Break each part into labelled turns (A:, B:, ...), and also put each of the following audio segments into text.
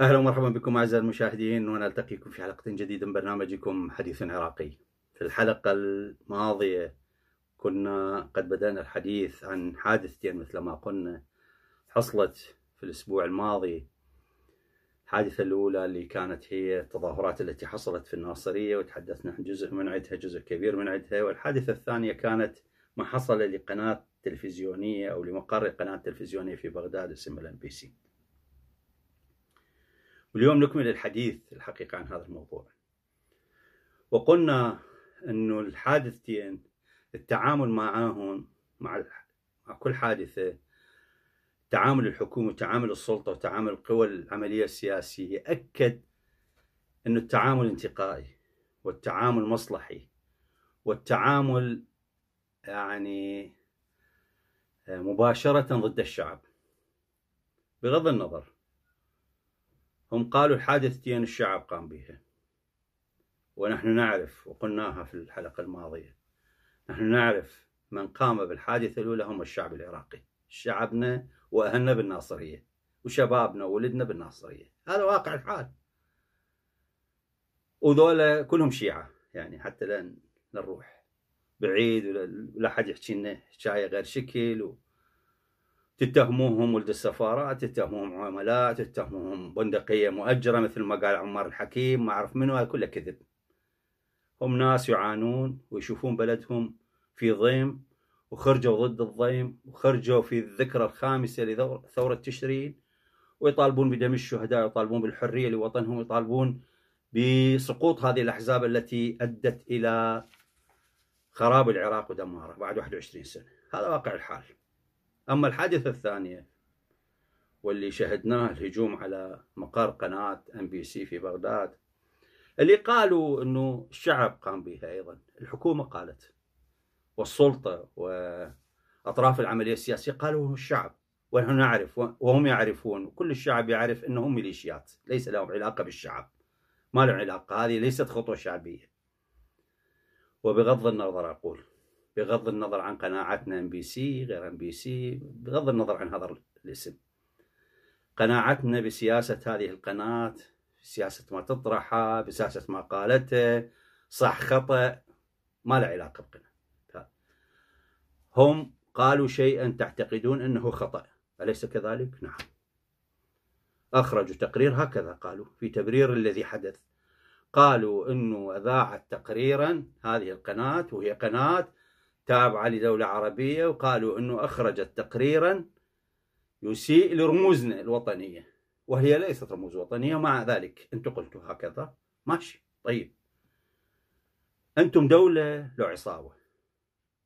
A: اهلا ومرحبا بكم اعزائي المشاهدين ونلتقيكم في حلقه جديده من برنامجكم حديث عراقي. في الحلقه الماضيه كنا قد بدانا الحديث عن حادثتين مثل ما قلنا حصلت في الاسبوع الماضي الحادثة الأولى اللي كانت هي التظاهرات التي حصلت في الناصرية وتحدثنا عن جزء من عدها جزء كبير من عدها والحادثة الثانية كانت ما حصل لقناة تلفزيونية أو لمقر قناة تلفزيونية في بغداد اسمها الـ بي سي واليوم نكمل الحديث الحقيقة عن هذا الموضوع وقلنا أنه الحادثتين التعامل معهم مع كل حادثة تعامل الحكومة وتعامل السلطة وتعامل القوى العملية السياسية أكد أن التعامل انتقائي والتعامل مصلحي والتعامل يعني آه، مباشرة ضد الشعب بغض النظر هم قالوا الحادثتين الشعب قام بها ونحن نعرف وقلناها في الحلقة الماضية نحن نعرف من قام بالحادثة الأولى هم الشعب العراقي شعبنا وأهلنا بالناصرية وشبابنا وولدنا بالناصرية هذا واقع الحال وذولا كلهم شيعة يعني حتى لا نروح بعيد ولا حد يحكي لنا حكايه غير شكل و... تتهموهم ولد السفارات تتهموهم عملاء تتهموهم بندقية مؤجرة مثل ما قال عمار الحكيم ما أعرف منو هذا كله كذب هم ناس يعانون ويشوفون بلدهم في ضيم وخرجوا ضد الضيم وخرجوا في الذكرى الخامسة لثورة تشرين ويطالبون بدم الشهداء ويطالبون بالحرية لوطنهم ويطالبون بسقوط هذه الأحزاب التي أدت إلى خراب العراق ودماره بعد 21 سنة هذا واقع الحال أما الحادثة الثانية واللي شهدناه الهجوم على مقر قناة ام بي سي في بغداد اللي قالوا انه الشعب قام بها ايضا الحكومه قالت والسلطة وأطراف العملية السياسية قالوا الشعب ونحن نعرف وهم يعرفون وكل الشعب يعرف أنهم ميليشيات ليس لهم علاقة بالشعب ما لهم علاقة هذه ليست خطوة شعبية وبغض النظر أقول بغض النظر عن قناعتنا ام بي سي غير ام بي سي بغض النظر عن هذا الاسم قناعتنا بسياسة هذه القناة سياسة ما تطرحه بسياسة ما قالته صح خطأ ما له علاقة بقناة هم قالوا شيئا تعتقدون أنه خطأ أليس كذلك؟ نعم أخرجوا تقرير هكذا قالوا في تبرير الذي حدث قالوا أنه أذاعت تقريرا هذه القناة وهي قناة تابعة لدولة عربية وقالوا أنه أخرجت تقريرا يسيء لرموزنا الوطنية وهي ليست رموز وطنية مع ذلك أنتم قلتوا هكذا ماشي طيب أنتم دولة لو عصابة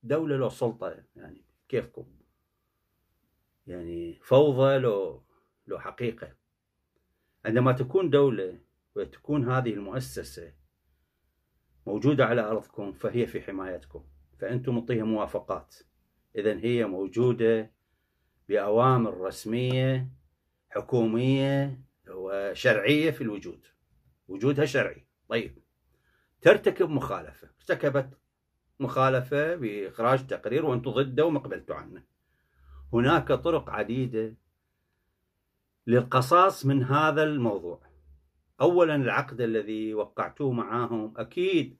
A: دولة لو سلطة يعني كيفكم يعني فوضى لو لو حقيقة عندما تكون دولة وتكون هذه المؤسسة موجودة على أرضكم فهي في حمايتكم فأنتم مطيها موافقات إذا هي موجودة بأوامر رسمية حكومية وشرعية في الوجود وجودها شرعي طيب ترتكب مخالفة ارتكبت مخالفة بإخراج تقرير وأنتم ضده وما قبلتوا عنه هناك طرق عديدة للقصاص من هذا الموضوع أولا العقد الذي وقعتوه معاهم أكيد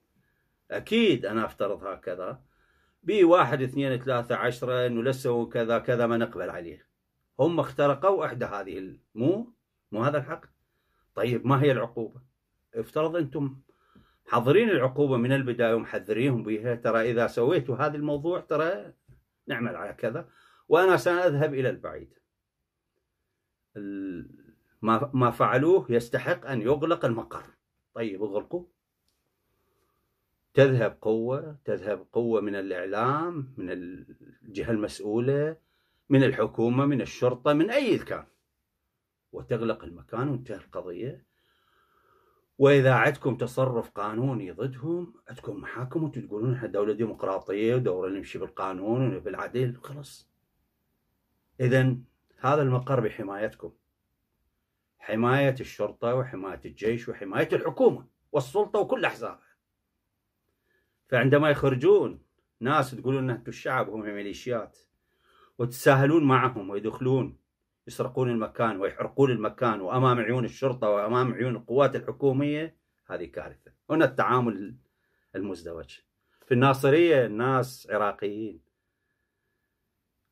A: أكيد أنا أفترض هكذا بي واحد اثنين ثلاثة عشرة نلسوا كذا كذا ما نقبل عليه هم اخترقوا إحدى هذه مو مو هذا الحق طيب ما هي العقوبة افترض أنتم حاضرين العقوبة من البداية ومحذريهم بها ترى إذا سويتوا هذا الموضوع ترى نعمل على كذا وأنا سأذهب إلى البعيد ما فعلوه يستحق أن يغلق المقر طيب اغلقوا تذهب قوة تذهب قوة من الإعلام من الجهة المسؤولة من الحكومة من الشرطة من أي كان وتغلق المكان وانتهى القضية واذا عندكم تصرف قانوني ضدهم عندكم محاكم وانتم تقولون احنا دوله ديمقراطيه ودوله نمشي بالقانون وبالعدل العدل خلاص اذا هذا المقر بحمايتكم حمايه الشرطه وحمايه الجيش وحمايه الحكومه والسلطه وكل احزابها فعندما يخرجون ناس تقولون انتم الشعب هم ميليشيات وتتساهلون معهم ويدخلون يسرقون المكان ويحرقون المكان وامام عيون الشرطه وامام عيون القوات الحكوميه هذه كارثه هنا التعامل المزدوج في الناصريه الناس عراقيين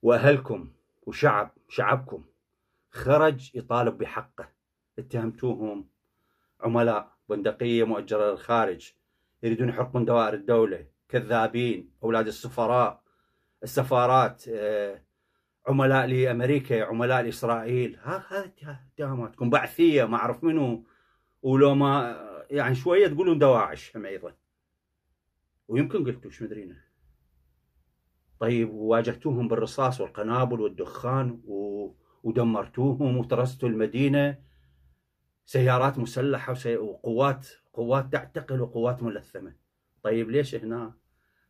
A: واهلكم وشعب شعبكم خرج يطالب بحقه اتهمتوهم عملاء بندقيه مؤجره للخارج يريدون يحرقون دوائر الدوله كذابين اولاد السفراء السفارات آه عملاء لامريكا عملاء لاسرائيل هذه اتهاماتكم بعثيه ما اعرف منو ولو ما يعني شويه تقولون دواعش هم ايضا ويمكن قلتوا ايش مدرينا طيب وواجهتوهم بالرصاص والقنابل والدخان و... ودمرتوهم وترستوا المدينه سيارات مسلحه وسي... وقوات قوات تعتقل وقوات ملثمه طيب ليش هنا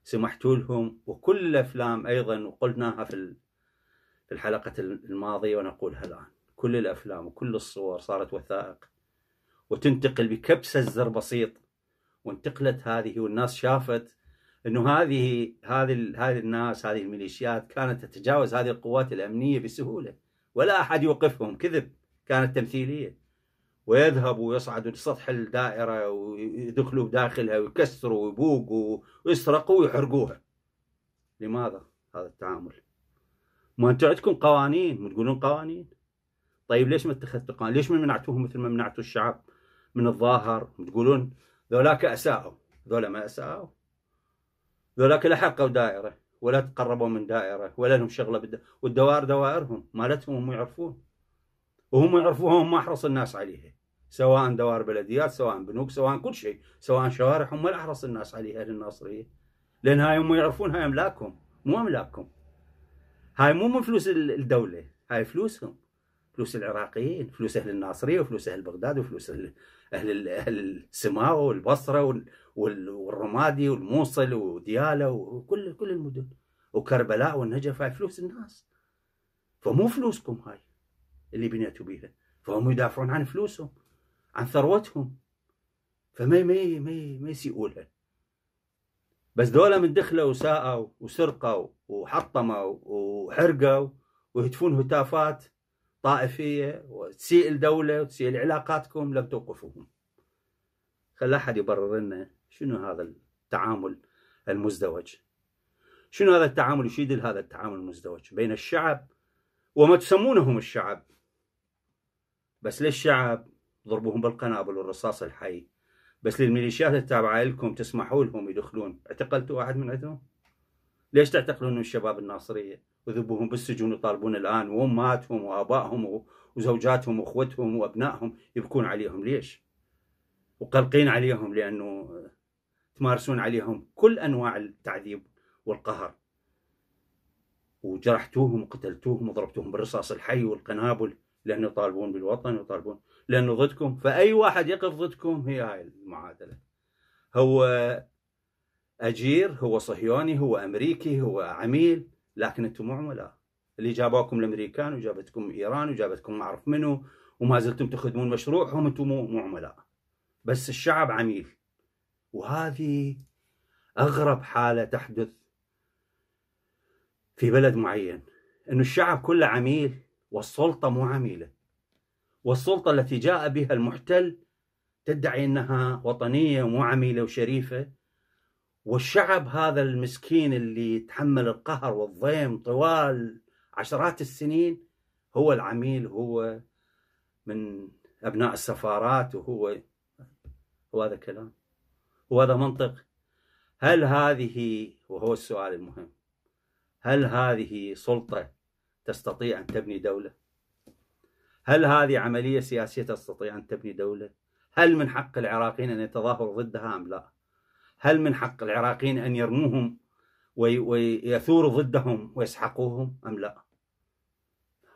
A: سمحتوا لهم وكل افلام ايضا وقلناها في ال... الحلقة الماضية ونقولها الآن كل الأفلام وكل الصور صارت وثائق وتنتقل بكبسة زر بسيط وانتقلت هذه والناس شافت انه هذه هذه هذه الناس هذه الميليشيات كانت تتجاوز هذه القوات الامنيه بسهوله ولا احد يوقفهم كذب كانت تمثيليه ويذهبوا ويصعدوا لسطح الدائره ويدخلوا داخلها ويكسروا ويبوقوا ويسرقوا ويحرقوها لماذا هذا التعامل ما انتم عندكم قوانين وتقولون قوانين طيب ليش ما اتخذتوا قوانين؟ ليش ما منعتوهم مثل ما منعتوا الشعب من الظاهر؟ تقولون ذولاك اساءوا، ذولا ما اساءوا. ذولاك لا حقوا دائره ولا تقربوا من دائره ولا لهم شغله بالد... والدوائر دوائرهم مالتهم هم يعرفون. وهم يعرفوها ما احرص الناس عليها. سواء دوائر بلديات، سواء بنوك، سواء كل شيء، سواء شوارع هم احرص الناس عليها للناصريه. لان هاي هم يعرفون هاي املاكهم مو املاكهم هاي مو من فلوس الدوله هاي فلوسهم فلوس العراقيين فلوس اهل الناصريه وفلوس اهل بغداد وفلوس اهل اهل, أهل السماوه والبصره والرمادي والموصل ودياله وكل كل المدن وكربلاء والنجف هاي فلوس الناس فمو فلوسكم هاي اللي بنيتوا بيها فهم يدافعون عن فلوسهم عن ثروتهم فما ما ما يسيئوا لها بس دولة من دخلوا وساءوا وسرقوا وحطموا وحرقوا ويهتفون هتافات طائفية وتسيء الدولة وتسيء علاقاتكم لم توقفوهم خلى أحد يبرر لنا شنو هذا التعامل المزدوج شنو هذا التعامل يشيد هذا التعامل المزدوج بين الشعب وما تسمونهم الشعب بس للشعب ضربوهم بالقنابل والرصاص الحي بس للميليشيات التابعه لكم تسمحوا لهم يدخلون اعتقلتوا واحد من عندهم ليش تعتقلون الشباب الناصريه وذبوهم بالسجون وطالبون الان وامهاتهم وابائهم وزوجاتهم واخوتهم وابنائهم يبكون عليهم ليش؟ وقلقين عليهم لانه تمارسون عليهم كل انواع التعذيب والقهر وجرحتوهم وقتلتوهم وضربتوهم بالرصاص الحي والقنابل لانه يطالبون بالوطن ويطالبون لانه ضدكم فاي واحد يقف ضدكم هي هاي المعادله هو اجير هو صهيوني هو امريكي هو عميل لكن انتم مو عملاء اللي جابوكم الامريكان وجابتكم ايران وجابتكم ما اعرف منو وما زلتم تخدمون مشروعهم انتم مو عملاء بس الشعب عميل وهذه اغرب حاله تحدث في بلد معين انه الشعب كله عميل والسلطة معاملة والسلطة التي جاء بها المحتل تدعي أنها وطنية ومعاملة وشريفة والشعب هذا المسكين اللي يتحمل القهر والضيم طوال عشرات السنين هو العميل هو من أبناء السفارات وهو هو هذا كلام هو هذا منطق هل هذه وهو السؤال المهم هل هذه سلطة تستطيع أن تبني دولة هل هذه عملية سياسية تستطيع أن تبني دولة هل من حق العراقيين أن يتظاهروا ضدها أم لا هل من حق العراقيين أن يرموهم ويثوروا ضدهم ويسحقوهم أم لا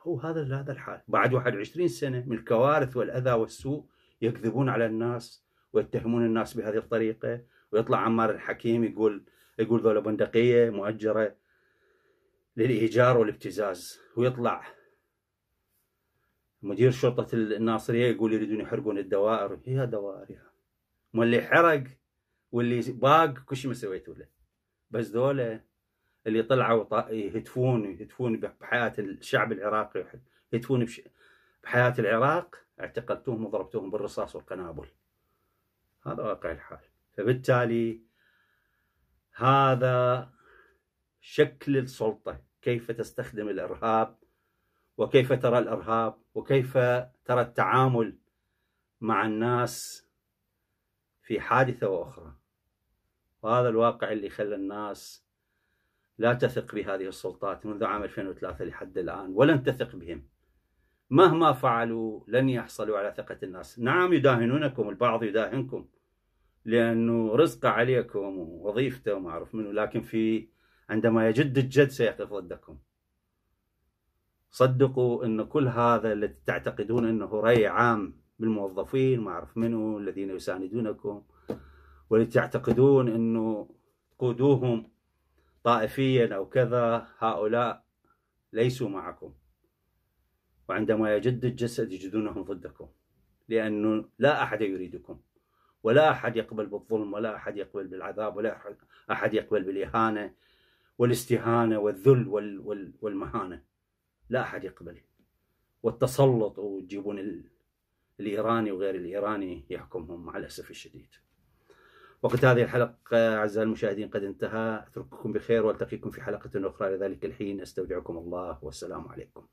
A: هو هذا هذا الحال بعد 21 سنة من الكوارث والأذى والسوء يكذبون على الناس ويتهمون الناس بهذه الطريقة ويطلع عمار الحكيم يقول يقول ذولا بندقية مؤجرة للإيجار والابتزاز ويطلع مدير شرطة الناصرية يقول يريدون يحرقون الدوائر يا دوائر يا ما اللي حرق واللي باق كل شيء ما سويتوا له بس دولة اللي طلعوا يهتفون يهتفون بحياة الشعب العراقي يهتفون بحياة العراق اعتقلتوهم وضربتوهم بالرصاص والقنابل هذا واقع الحال فبالتالي هذا شكل السلطة كيف تستخدم الارهاب وكيف ترى الارهاب وكيف ترى التعامل مع الناس في حادثه واخرى وهذا الواقع اللي خلى الناس لا تثق بهذه السلطات منذ عام 2003 لحد الان ولن تثق بهم مهما فعلوا لن يحصلوا على ثقه الناس نعم يداهنونكم البعض يداهنكم لانه رزقه عليكم ووظيفته وما اعرف منه لكن في عندما يجد الجد سيقف ضدكم صدقوا أن كل هذا الذي تعتقدون أنه رأي عام بالموظفين ما أعرف منو الذين يساندونكم واللي تعتقدون أنه تقودوهم طائفيا أو كذا هؤلاء ليسوا معكم وعندما يجد الجسد يجدونهم ضدكم لأنه لا أحد يريدكم ولا أحد يقبل بالظلم ولا أحد يقبل بالعذاب ولا أحد يقبل بالإهانة والاستهانة والذل وال وال والمهانة لا أحد يقبل والتسلط وتجيبون الإيراني وغير الإيراني يحكمهم مع الأسف الشديد وقت هذه الحلقة أعزائي المشاهدين قد انتهى أترككم بخير وألتقيكم في حلقة أخرى لذلك الحين أستودعكم الله والسلام عليكم